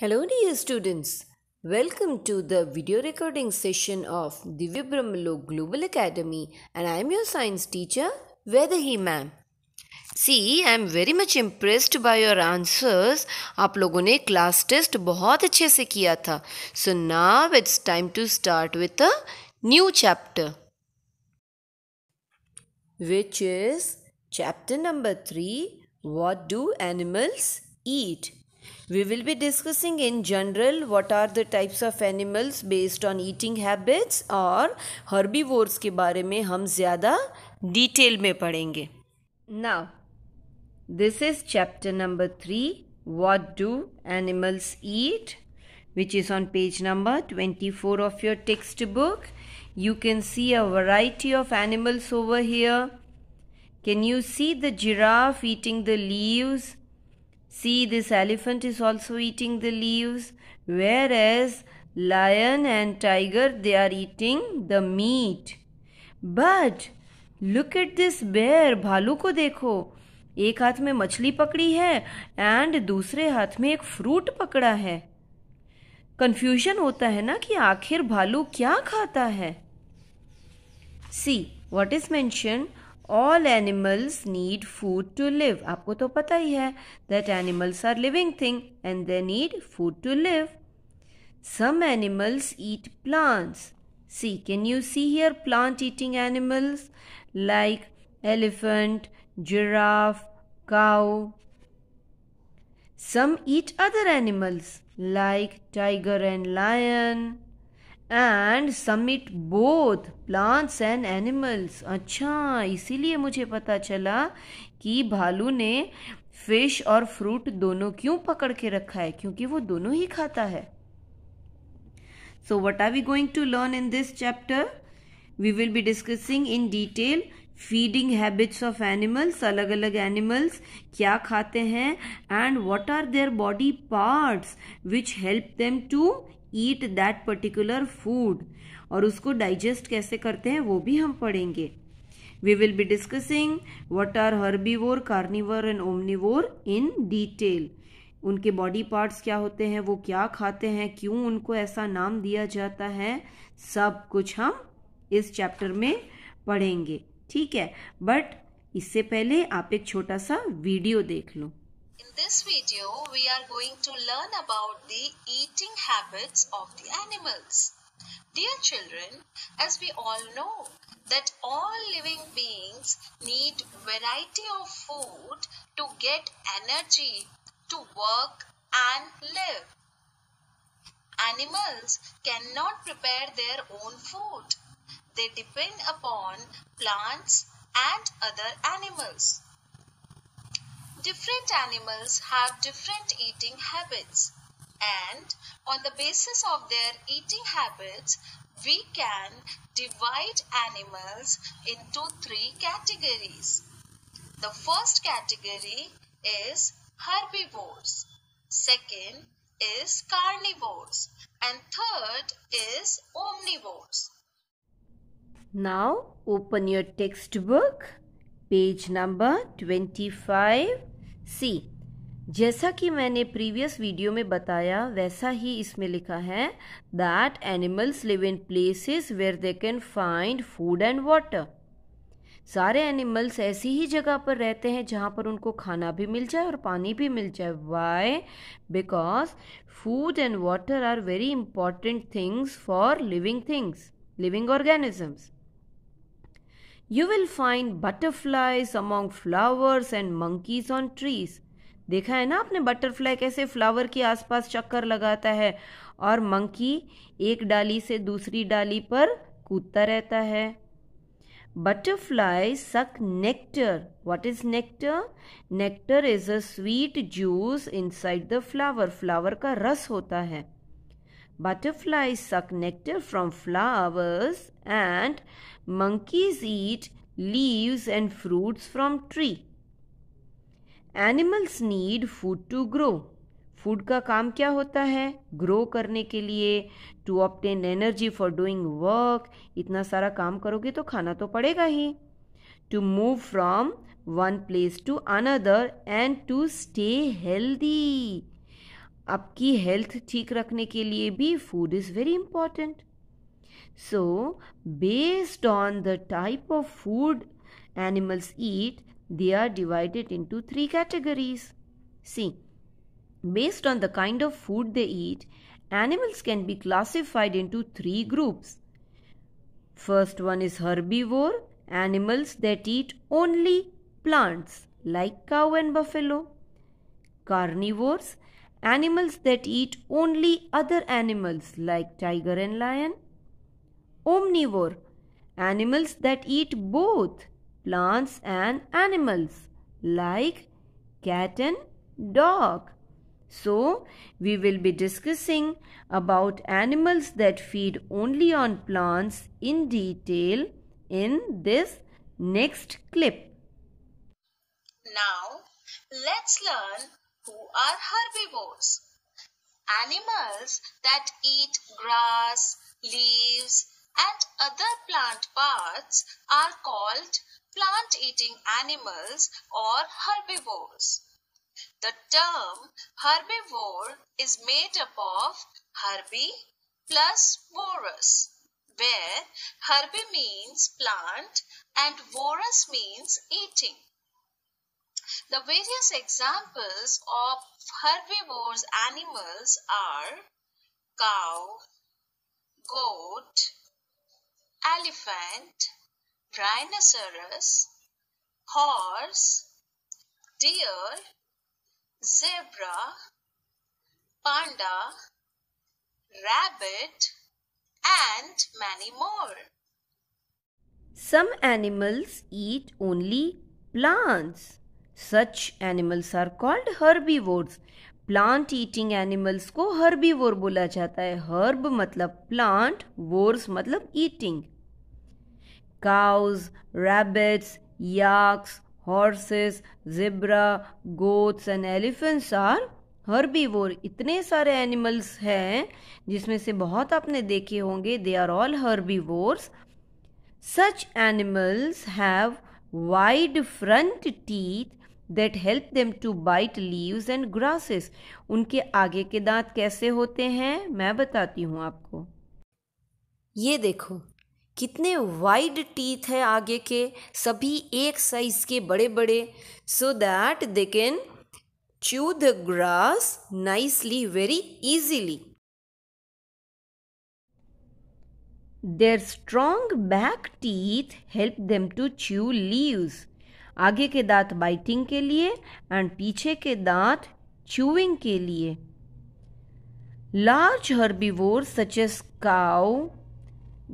Hello dear students, welcome to the video recording session of the Brahmalo Global Academy and I am your science teacher Vedahi ma'am. See, I am very much impressed by your answers. Aap logo ne class test bahut achhe se kiya tha. So now it's time to start with a new chapter. Which is chapter number 3, What do animals eat? We will be discussing in general what are the types of animals based on eating habits or herbivores के बारे में हम ज़्यादा detail में पढ़ेंगे Now, this is chapter number 3, What Do Animals Eat? which is on page number 24 of your textbook. You can see a variety of animals over here. Can you see the giraffe eating the leaves? See, this elephant is also eating the leaves, whereas lion and tiger they are eating the meat. But look at this bear, भालू को देखो एक हाथ में मछली पकड़ी है and दूसरे हाथ में एक फ्रूट पकड़ा है कंफ्यूजन होता है ना कि आखिर भालू क्या खाता है see what is mention All animals need food to live. आपको तो पता ही है that animals are living thing and they need food to live. Some animals eat plants. See, can you see here plant eating animals like elephant, giraffe, cow? Some eat other animals like tiger and lion. And some eat both plants and animals अच्छा इसीलिए मुझे पता चला कि भालू ने fish और fruit दोनों क्यों पकड़ के रखा है क्योंकि वो दोनों ही खाता है so what are we going to learn in this chapter we will be discussing in detail feeding habits of animals अलग अलग एनिमल्स क्या खाते हैं and what are their body parts which help them to eat that particular food और उसको digest कैसे करते हैं वो भी हम पढ़ेंगे we will be discussing what are herbivore carnivore and omnivore in detail उनके बॉडी पार्ट्स क्या होते हैं वो क्या खाते हैं क्यों उनको ऐसा नाम दिया जाता है सब कुछ हम इस चैप्टर में पढ़ेंगे ठीक है बट इससे पहले आप एक छोटा सा वीडियो देख लो In this video, we are going to learn about the eating habits of the animals. Dear children, as we all know that all living beings need variety of food to get energy to work and live. Animals cannot prepare their own food. They depend upon plants and other animals different animals have different eating habits and on the basis of their eating habits we can divide animals into three categories. The first category is herbivores, second is carnivores and third is omnivores. Now open your textbook page number 25 सी जैसा कि मैंने previous video में बताया वैसा ही इसमें लिखा है that animals live in places where they can find food and water सारे एनिमल्स ऐसी ही जगह पर रहते हैं जहाँ पर उनको खाना भी मिल जाए और पानी भी मिल जाए why because food and water are very important things for living things living organisms you will find butterflies among flowers and monkeys on trees देखा है ना आपने बटरफ्लाई कैसे फ्लावर के आसपास चक्कर लगाता है और मंकी एक डाली से दूसरी डाली पर कूदता रहता है butterfly suck nectar what is nectar nectar is a sweet juice inside the flower flower का रस होता है butterfly suck nectar from flowers and monkeys eat leaves and fruits from tree. Animals need food to grow फूड का काम क्या होता है ग्रो करने के लिए to obtain energy for doing work इतना सारा काम करोगे तो खाना तो पड़ेगा ही to move from one place to another and to stay healthy आपकी हेल्थ ठीक रखने के लिए भी food is very important So, based on the type of food animals eat, they are divided into three categories. See, based on the kind of food they eat, animals can be classified into three groups. First one is herbivore, animals that eat only plants like cow and buffalo. Carnivores, animals that eat only other animals like tiger and lion omnivore, animals that eat both plants and animals, like cat and dog. So, we will be discussing about animals that feed only on plants in detail in this next clip. Now, let's learn who are herbivores. Animals that eat grass, leaves, and other plant parts are called plant-eating animals or herbivores. The term herbivore is made up of herbi plus vorus, where herbi means plant and vorus means eating. The various examples of herbivores animals are cow, goat, elephant, rhinoceros, horse, deer, zebra, panda, rabbit, and many more. Some animals eat only plants. Such animals are called herbivores. Plant eating animals को herbivore बोला जाता है herb मतलब plant vores मतलब eating cows, rabbits, yaks, horses, zebra, goats and elephants are herbivore इतने सारे animals हैं जिसमें से बहुत आपने देखे होंगे they are all herbivores such animals have wide front teeth that help them to bite leaves and grasses उनके आगे के दांत कैसे होते हैं मैं बताती हूँ आपको ये देखो कितने वाइड टीथ है आगे के सभी एक साइज़ के बड़े बड़े so that they can chew the grass nicely very easily their strong back teeth help them to chew leaves आगे के दांत बाइटिंग के लिए एंड पीछे के दांत च्यूइंग के लिए large herbivore such as cow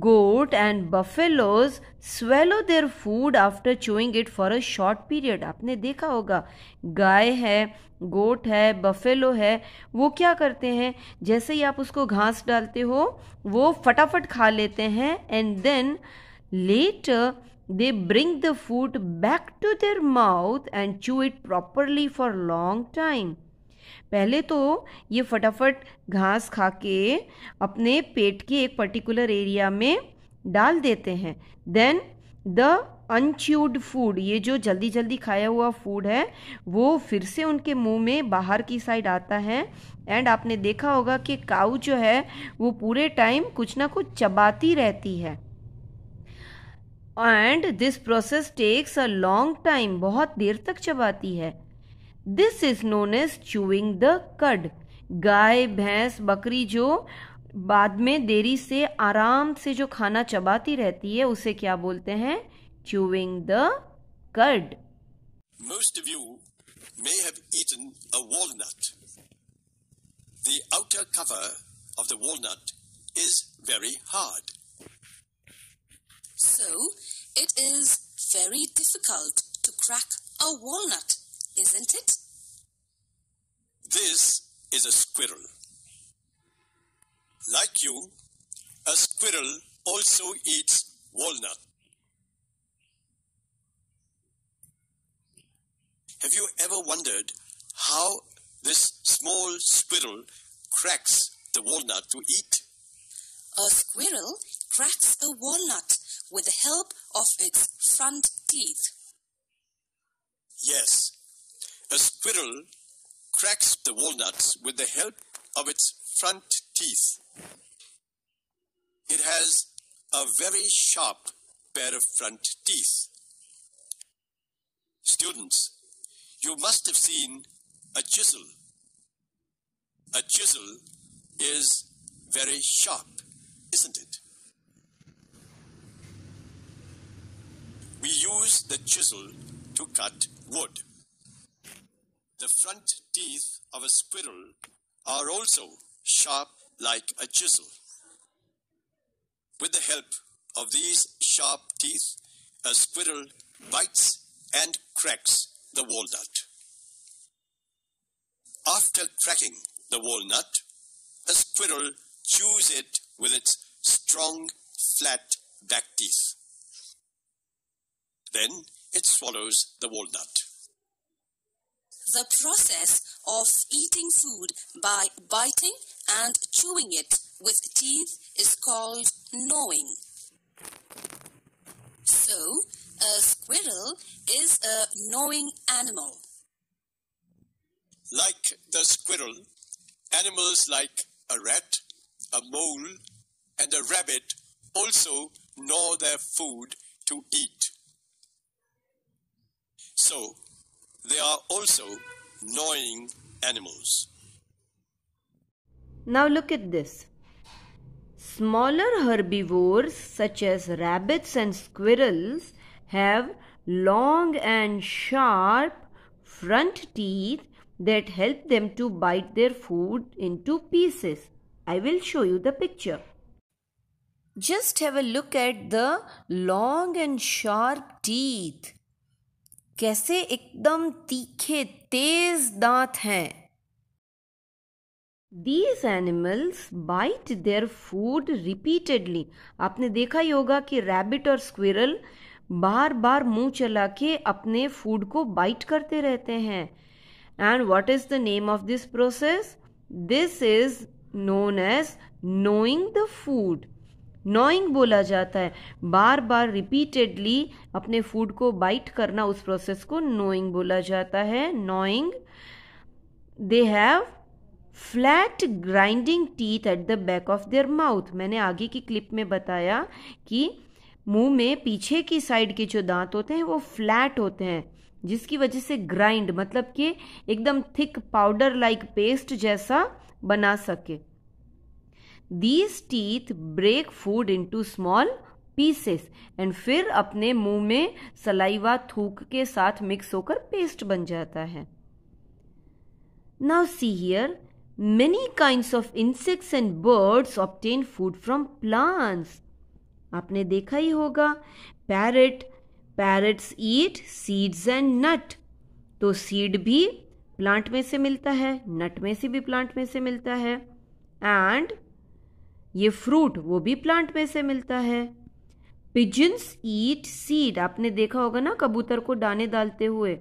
Goat and buffaloes swallow their food after chewing it for a short period. आपने देखा होगा गाय है गोट है बफेलो है वो क्या करते हैं जैसे ही आप उसको घास डालते हो वो फटाफट खा लेते हैं and then later they bring the food back to their mouth and chew it properly for long time पहले तो ये फटाफट घास खा के अपने पेट के एक पर्टिकुलर एरिया में डाल देते हैं देन द अनच्यूड फूड ये जो जल्दी जल्दी खाया हुआ फूड है वो फिर से उनके मुंह में बाहर की साइड आता है एंड आपने देखा होगा कि काऊ जो है वो पूरे टाइम कुछ ना कुछ चबाती रहती है and this process takes a long time बहुत देर तक चबाती है this is known as chewing the cud गाय भैंस बकरी जो बाद में देरी से आराम से जो खाना चबाती रहती है उसे क्या बोलते हैं chewing the cud most of you may have eaten a walnut the outer cover of the walnut is very hard so it is very difficult to crack a walnut isn't it? This is a squirrel. Like you, a squirrel also eats walnut. Have you ever wondered how this small squirrel cracks the walnut to eat? A squirrel cracks a walnut with the help of its front teeth. Yes, a squirrel cracks the walnuts with the help of its front teeth. It has a very sharp pair of front teeth. Students, you must have seen a chisel. A chisel is very sharp, isn't it? We use the chisel to cut wood. The front teeth of a squirrel are also sharp like a chisel. With the help of these sharp teeth, a squirrel bites and cracks the walnut. After cracking the walnut, a squirrel chews it with its strong, flat back teeth. Then it swallows the walnut the process of eating food by biting and chewing it with teeth is called gnawing. So, a squirrel is a gnawing animal. Like the squirrel, animals like a rat, a mole, and a rabbit also gnaw their food to eat. So, they are also gnawing animals. Now look at this. Smaller herbivores such as rabbits and squirrels have long and sharp front teeth that help them to bite their food into pieces. I will show you the picture. Just have a look at the long and sharp teeth. कैसे एकदम तीखे तेज दांत हैं these animals bite their food repeatedly आपने देखा ही होगा कि रैबिट और स्क्विरल बार बार मुंह चला के अपने फूड को बाइट करते रहते हैं and what is the name of this process this is known as gnawing the food gnawing बोला जाता है बार बार रिपीटेडली अपने फूड को बाइट करना उस प्रोसेस को नोइंग बोला जाता है gnawing they have flat grinding teeth at the back of their mouth मैंने आगे की क्लिप में बताया कि मुंह में पीछे की साइड के जो दांत होते हैं वो फ्लैट होते हैं जिसकी वजह से ग्राइंड मतलब कि एकदम थिक पाउडर लाइक पेस्ट जैसा बना सके these teeth break food into small pieces and फिर अपने मुंह में सलाइवा थूक के साथ मिक्स होकर पेस्ट बन जाता है now see here many kind of insects and birds often food from plants आपने देखा ही होगा parrot parrots eat seeds and nut तो सीड भी प्लांट में से मिलता है नट में से भी प्लांट में से मिलता है एंड ये फ्रूट वो भी प्लांट में से मिलता है पिजन्स ईट सीड आपने देखा होगा ना कबूतर को दाने डालते हुए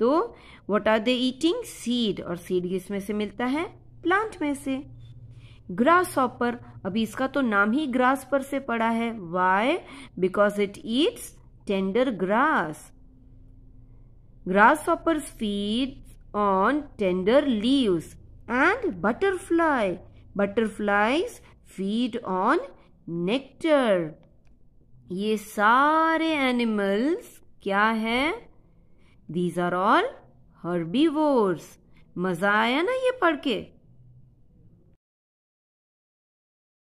तो what are they eating seed और सीड इसमें से मिलता है प्लांट में से ग्रास ऑपर अभी इसका तो नाम ही ग्रास पर से पड़ा है why because it eats tender grass grasshopper feed on tender leaves and butterfly butterflies feed on nectar ये सारे एनिमल्स क्या है दीज आर ऑल हर्बीवोर्स मजा आया ना ये पढ़ के